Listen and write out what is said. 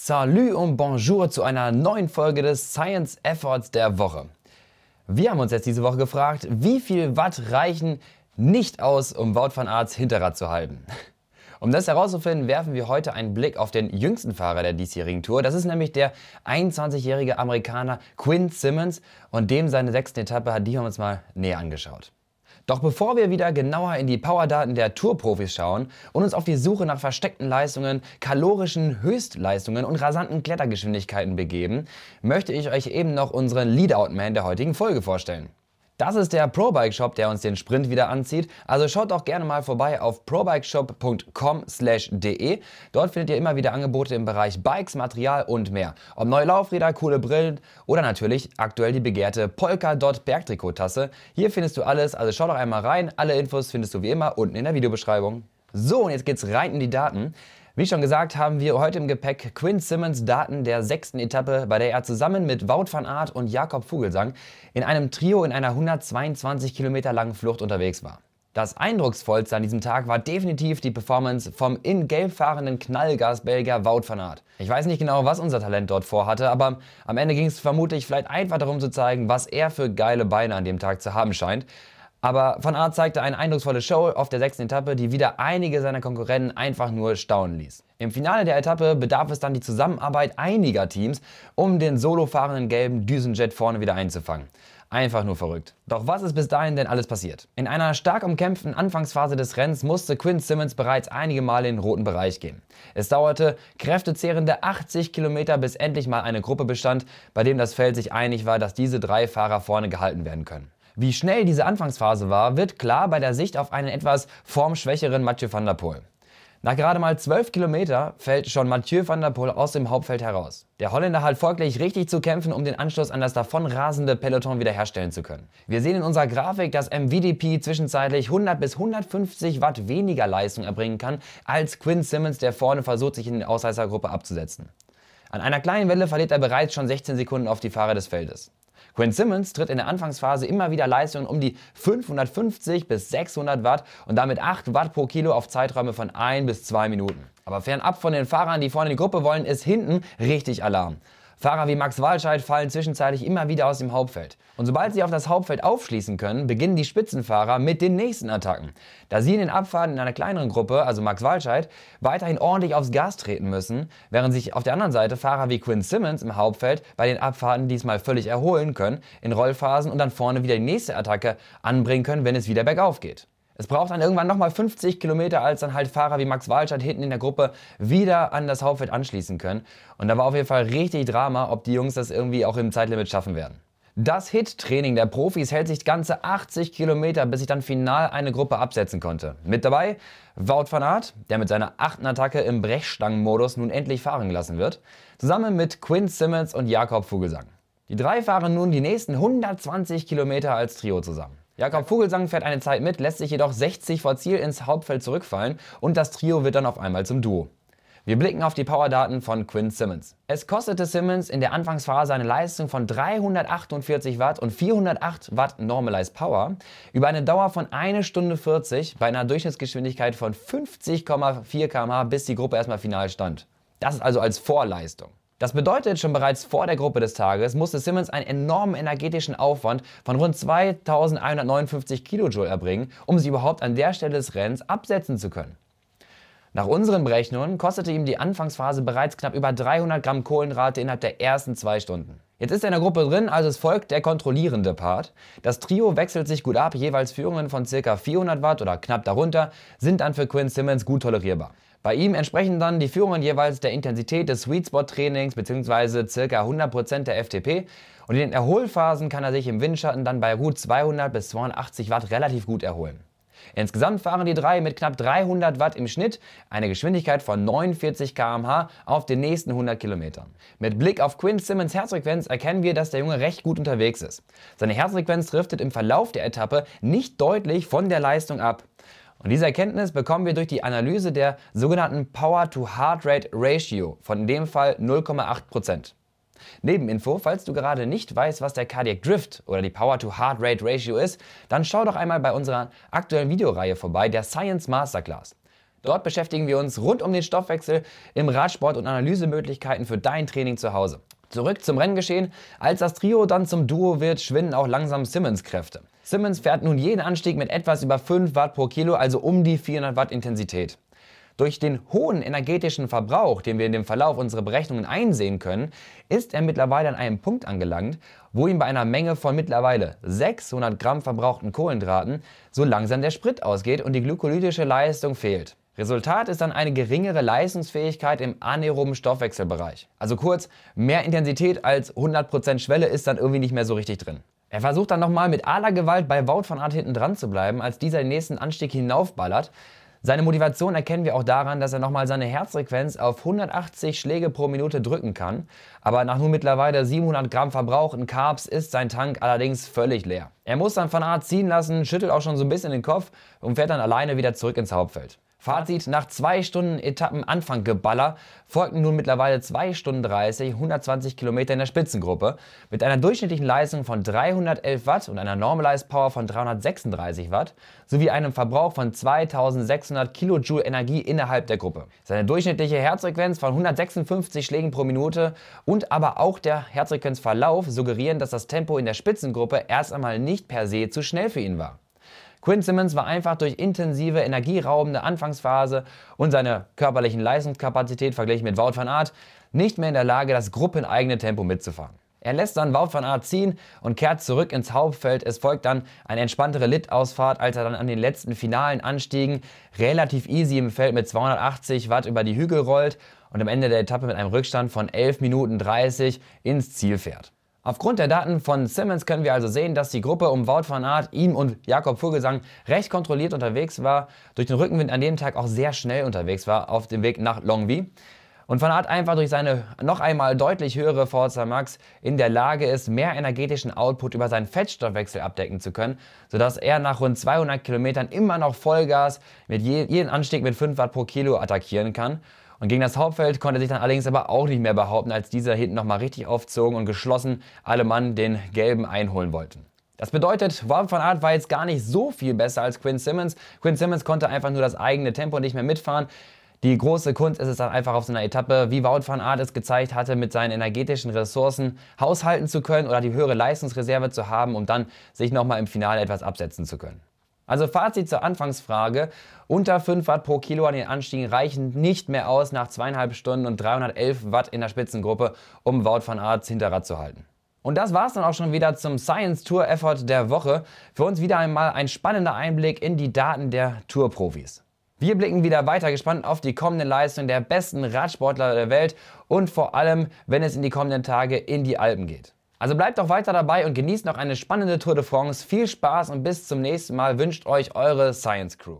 Salut und bonjour zu einer neuen Folge des Science Efforts der Woche. Wir haben uns jetzt diese Woche gefragt, wie viel Watt reichen nicht aus, um Wout van Aerts Hinterrad zu halten. Um das herauszufinden, werfen wir heute einen Blick auf den jüngsten Fahrer der diesjährigen Tour. Das ist nämlich der 21-jährige Amerikaner Quinn Simmons und dem seine sechste Etappe hat die haben wir uns mal näher angeschaut. Doch bevor wir wieder genauer in die Powerdaten der Tourprofis schauen und uns auf die Suche nach versteckten Leistungen, kalorischen Höchstleistungen und rasanten Klettergeschwindigkeiten begeben, möchte ich euch eben noch unseren Leadout-Man der heutigen Folge vorstellen. Das ist der ProBike Shop, der uns den Sprint wieder anzieht. Also schaut doch gerne mal vorbei auf probikeshop.com/de. Dort findet ihr immer wieder Angebote im Bereich Bikes, Material und mehr. Ob neue Laufräder, coole Brillen oder natürlich aktuell die begehrte Polkadot Bergtrikot-Tasse. Hier findest du alles, also schau doch einmal rein. Alle Infos findest du wie immer unten in der Videobeschreibung. So, und jetzt geht's rein in die Daten. Wie schon gesagt, haben wir heute im Gepäck Quinn Simmons Daten der sechsten Etappe, bei der er zusammen mit Wout van Aert und Jakob Vogelsang in einem Trio in einer 122 Kilometer langen Flucht unterwegs war. Das eindrucksvollste an diesem Tag war definitiv die Performance vom in Gelb fahrenden Knallgasbelgier Wout van Aert. Ich weiß nicht genau, was unser Talent dort vorhatte, aber am Ende ging es vermutlich vielleicht einfach darum zu zeigen, was er für geile Beine an dem Tag zu haben scheint. Aber Van Aert zeigte eine eindrucksvolle Show auf der sechsten Etappe, die wieder einige seiner Konkurrenten einfach nur staunen ließ. Im Finale der Etappe bedarf es dann die Zusammenarbeit einiger Teams, um den solofahrenden gelben Düsenjet vorne wieder einzufangen. Einfach nur verrückt. Doch was ist bis dahin denn alles passiert? In einer stark umkämpften Anfangsphase des Rennens musste Quinn Simmons bereits einige Male in den roten Bereich gehen. Es dauerte kräftezehrende 80 Kilometer, bis endlich mal eine Gruppe bestand, bei dem das Feld sich einig war, dass diese drei Fahrer vorne gehalten werden können. Wie schnell diese Anfangsphase war, wird klar bei der Sicht auf einen etwas formschwächeren Mathieu van der Poel. Nach gerade mal 12 Kilometer fällt schon Mathieu van der Poel aus dem Hauptfeld heraus. Der Holländer hat folglich richtig zu kämpfen, um den Anschluss an das davonrasende Peloton wiederherstellen zu können. Wir sehen in unserer Grafik, dass MVDP zwischenzeitlich 100 bis 150 Watt weniger Leistung erbringen kann, als Quinn Simmons, der vorne versucht, sich in die Ausreißergruppe abzusetzen. An einer kleinen Welle verliert er bereits schon 16 Sekunden auf die Fahrer des Feldes. Quinn Simmons tritt in der Anfangsphase immer wieder Leistungen um die 550 bis 600 Watt und damit 8 Watt pro Kilo auf Zeiträume von 1 bis 2 Minuten. Aber fernab von den Fahrern, die vorne in die Gruppe wollen, ist hinten richtig Alarm. Fahrer wie Max Walscheid fallen zwischenzeitlich immer wieder aus dem Hauptfeld. Und sobald sie auf das Hauptfeld aufschließen können, beginnen die Spitzenfahrer mit den nächsten Attacken. Da sie in den Abfahrten in einer kleineren Gruppe, also Max Walscheid, weiterhin ordentlich aufs Gas treten müssen, während sich auf der anderen Seite Fahrer wie Quinn Simmons im Hauptfeld bei den Abfahrten diesmal völlig erholen können in Rollphasen und dann vorne wieder die nächste Attacke anbringen können, wenn es wieder bergauf geht. Es braucht dann irgendwann nochmal 50 Kilometer, als dann halt Fahrer wie Max Walstadt hinten in der Gruppe wieder an das Hauptfeld anschließen können. Und da war auf jeden Fall richtig Drama, ob die Jungs das irgendwie auch im Zeitlimit schaffen werden. Das Hit-Training der Profis hält sich ganze 80 Kilometer, bis sich dann final eine Gruppe absetzen konnte. Mit dabei Wout van Aert, der mit seiner achten Attacke im Brechstangenmodus nun endlich fahren gelassen wird, zusammen mit Quinn Simmons und Jakob Vogelsang. Die drei fahren nun die nächsten 120 Kilometer als Trio zusammen. Jakob Vogelsang fährt eine Zeit mit, lässt sich jedoch 60 vor Ziel ins Hauptfeld zurückfallen und das Trio wird dann auf einmal zum Duo. Wir blicken auf die Powerdaten von Quinn Simmons. Es kostete Simmons in der Anfangsphase eine Leistung von 348 Watt und 408 Watt Normalized Power über eine Dauer von 1 Stunde 40 bei einer Durchschnittsgeschwindigkeit von 50,4 km/h, bis die Gruppe erstmal final stand. Das ist also als Vorleistung. Das bedeutet, schon bereits vor der Gruppe des Tages musste Simmons einen enormen energetischen Aufwand von rund 2159 Kilojoule erbringen, um sie überhaupt an der Stelle des Rennens absetzen zu können. Nach unseren Berechnungen kostete ihm die Anfangsphase bereits knapp über 300 Gramm Kohlenrate innerhalb der ersten zwei Stunden. Jetzt ist er in der Gruppe drin, also es folgt der kontrollierende Part. Das Trio wechselt sich gut ab, jeweils Führungen von ca. 400 Watt oder knapp darunter sind dann für Quinn Simmons gut tolerierbar. Bei ihm entsprechen dann die Führungen jeweils der Intensität des Sweet Spot Trainings bzw. ca. 100% der FTP und in den Erholphasen kann er sich im Windschatten dann bei gut 200 bis 280 Watt relativ gut erholen. Insgesamt fahren die drei mit knapp 300 Watt im Schnitt eine Geschwindigkeit von 49 km/h auf den nächsten 100 Kilometern. Mit Blick auf Quinn Simmons Herzfrequenz erkennen wir, dass der Junge recht gut unterwegs ist. Seine Herzfrequenz driftet im Verlauf der Etappe nicht deutlich von der Leistung ab. Und diese Erkenntnis bekommen wir durch die Analyse der sogenannten Power-to-Heart-Rate-Ratio, von dem Fall 0,8%. Nebeninfo, falls du gerade nicht weißt, was der Cardiac Drift oder die Power-to-Heart-Rate-Ratio ist, dann schau doch einmal bei unserer aktuellen Videoreihe vorbei, der Science Masterclass. Dort beschäftigen wir uns rund um den Stoffwechsel im Radsport und Analysemöglichkeiten für dein Training zu Hause. Zurück zum Renngeschehen. Als das Trio dann zum Duo wird, schwinden auch langsam Simmons Kräfte. Simmons fährt nun jeden Anstieg mit etwas über 5 Watt pro Kilo, also um die 400 Watt Intensität. Durch den hohen energetischen Verbrauch, den wir in dem Verlauf unserer Berechnungen einsehen können, ist er mittlerweile an einem Punkt angelangt, wo ihm bei einer Menge von mittlerweile 600 Gramm verbrauchten Kohlenhydraten so langsam der Sprit ausgeht und die glykolytische Leistung fehlt. Resultat ist dann eine geringere Leistungsfähigkeit im anaeroben Stoffwechselbereich. Also kurz, mehr Intensität als 100% Schwelle ist dann irgendwie nicht mehr so richtig drin. Er versucht dann nochmal mit aller Gewalt bei Wout von Art hinten dran zu bleiben, als dieser den nächsten Anstieg hinaufballert. Seine Motivation erkennen wir auch daran, dass er nochmal seine Herzfrequenz auf 180 Schläge pro Minute drücken kann. Aber nach nur mittlerweile 700 Gramm verbrauchten Carbs ist sein Tank allerdings völlig leer. Er muss dann von Art ziehen lassen, schüttelt auch schon so ein bisschen den Kopf und fährt dann alleine wieder zurück ins Hauptfeld. Fazit, nach zwei Stunden Etappen Anfang Geballer folgten nun mittlerweile 2 Stunden 30, 120 Kilometer in der Spitzengruppe. Mit einer durchschnittlichen Leistung von 311 Watt und einer Normalized Power von 336 Watt sowie einem Verbrauch von 2600 Kilojoule Energie innerhalb der Gruppe. Seine durchschnittliche Herzfrequenz von 156 Schlägen pro Minute und aber auch der Herzfrequenzverlauf suggerieren, dass das Tempo in der Spitzengruppe erst einmal nicht per se zu schnell für ihn war. Quinn Simmons war einfach durch intensive, energieraubende Anfangsphase und seine körperlichen Leistungskapazität verglichen mit Wout van Aert nicht mehr in der Lage, das gruppeneigene Tempo mitzufahren. Er lässt dann Wout van Aert ziehen und kehrt zurück ins Hauptfeld. Es folgt dann eine entspanntere Littausfahrt, als er dann an den letzten finalen Anstiegen relativ easy im Feld mit 280 Watt über die Hügel rollt und am Ende der Etappe mit einem Rückstand von 11 Minuten 30 ins Ziel fährt. Aufgrund der Daten von Simmons können wir also sehen, dass die Gruppe um Wout van Aert, ihm und Jakob Vogelsang recht kontrolliert unterwegs war, durch den Rückenwind an dem Tag auch sehr schnell unterwegs war auf dem Weg nach Longwy. Und Van Aert einfach durch seine noch einmal deutlich höhere Forza Max in der Lage ist, mehr energetischen Output über seinen Fettstoffwechsel abdecken zu können, sodass er nach rund 200 Kilometern immer noch Vollgas mit je, jeden Anstieg mit 5 Watt pro Kilo attackieren kann. Und gegen das Hauptfeld konnte sich dann allerdings aber auch nicht mehr behaupten, als dieser hinten nochmal richtig aufzogen und geschlossen alle Mann den gelben einholen wollten. Das bedeutet, Wout van Aert war jetzt gar nicht so viel besser als Quinn Simmons. Quinn Simmons konnte einfach nur das eigene Tempo nicht mehr mitfahren. Die große Kunst ist es dann einfach auf so einer Etappe, wie Wout van Aert es gezeigt hatte, mit seinen energetischen Ressourcen haushalten zu können oder die höhere Leistungsreserve zu haben, um dann sich nochmal im Finale etwas absetzen zu können. Also Fazit zur Anfangsfrage. Unter 5 Watt pro Kilo an den Anstiegen reichen nicht mehr aus nach zweieinhalb Stunden und 311 Watt in der Spitzengruppe, um Wout van Arts Hinterrad zu halten. Und das war's dann auch schon wieder zum Science Tour Effort der Woche. Für uns wieder einmal ein spannender Einblick in die Daten der Tourprofis. Wir blicken wieder weiter gespannt auf die kommende Leistung der besten Radsportler der Welt und vor allem, wenn es in die kommenden Tage in die Alpen geht. Also bleibt auch weiter dabei und genießt noch eine spannende Tour de France. Viel Spaß und bis zum nächsten Mal wünscht euch eure Science Crew.